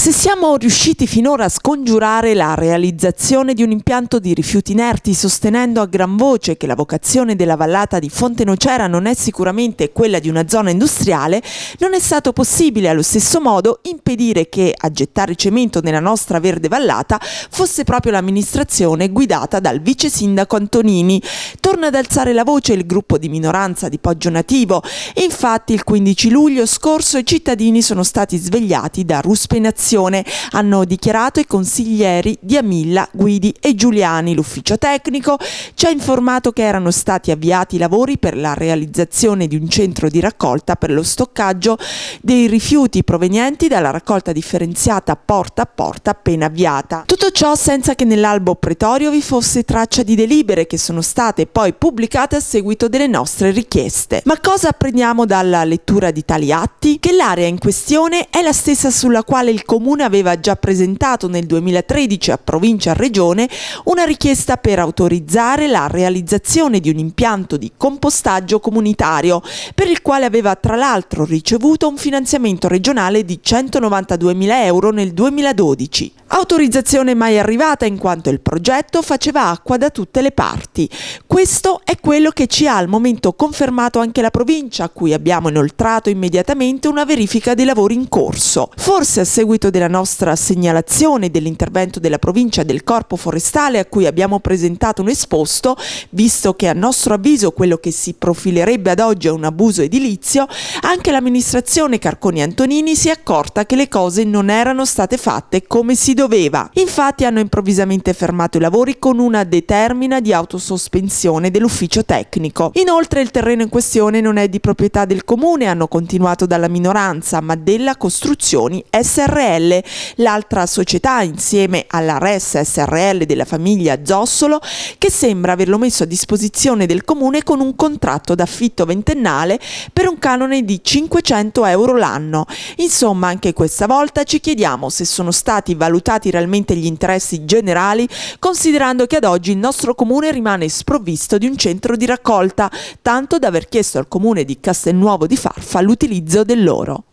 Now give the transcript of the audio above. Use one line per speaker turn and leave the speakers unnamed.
Se siamo riusciti finora a scongiurare la realizzazione di un impianto di rifiuti inerti sostenendo a gran voce che la vocazione della vallata di Fonte Nocera non è sicuramente quella di una zona industriale, non è stato possibile allo stesso modo impedire che a gettare cemento nella nostra verde vallata fosse proprio l'amministrazione guidata dal vice sindaco Antonini. Torna ad alzare la voce il gruppo di minoranza di Poggio Nativo infatti il 15 luglio scorso i cittadini sono stati svegliati da ruspe ruspenazione Commissione, hanno dichiarato i consiglieri Diamilla, Guidi e Giuliani. L'ufficio tecnico ci ha informato che erano stati avviati i lavori per la realizzazione di un centro di raccolta per lo stoccaggio dei rifiuti provenienti dalla raccolta differenziata porta a porta appena avviata. Tutto ciò senza che nell'albo pretorio vi fosse traccia di delibere che sono state poi pubblicate a seguito delle nostre richieste. Ma cosa apprendiamo dalla lettura di tali atti? Che l'area in questione è la stessa sulla quale il comune Comune aveva già presentato nel 2013 a Provincia e Regione una richiesta per autorizzare la realizzazione di un impianto di compostaggio comunitario, per il quale aveva tra l'altro ricevuto un finanziamento regionale di 192.000 euro nel 2012. Autorizzazione mai arrivata in quanto il progetto faceva acqua da tutte le parti. Questo è quello che ci ha al momento confermato anche la provincia, a cui abbiamo inoltrato immediatamente una verifica dei lavori in corso. Forse a seguito della nostra segnalazione dell'intervento della provincia del corpo forestale a cui abbiamo presentato un esposto, visto che a nostro avviso quello che si profilerebbe ad oggi è un abuso edilizio, anche l'amministrazione Carconi Antonini si è accorta che le cose non erano state fatte come si dovevano doveva. Infatti hanno improvvisamente fermato i lavori con una determina di autosospensione dell'ufficio tecnico. Inoltre il terreno in questione non è di proprietà del comune, hanno continuato dalla minoranza, ma della Costruzioni SRL, l'altra società insieme alla RES SRL della famiglia Zossolo che sembra averlo messo a disposizione del comune con un contratto d'affitto ventennale per un canone di 500 euro l'anno. Insomma, anche questa volta ci chiediamo se sono stati valutati valutati realmente gli interessi generali, considerando che ad oggi il nostro comune rimane sprovvisto di un centro di raccolta, tanto da aver chiesto al comune di Castelnuovo di Farfa l'utilizzo dell'oro.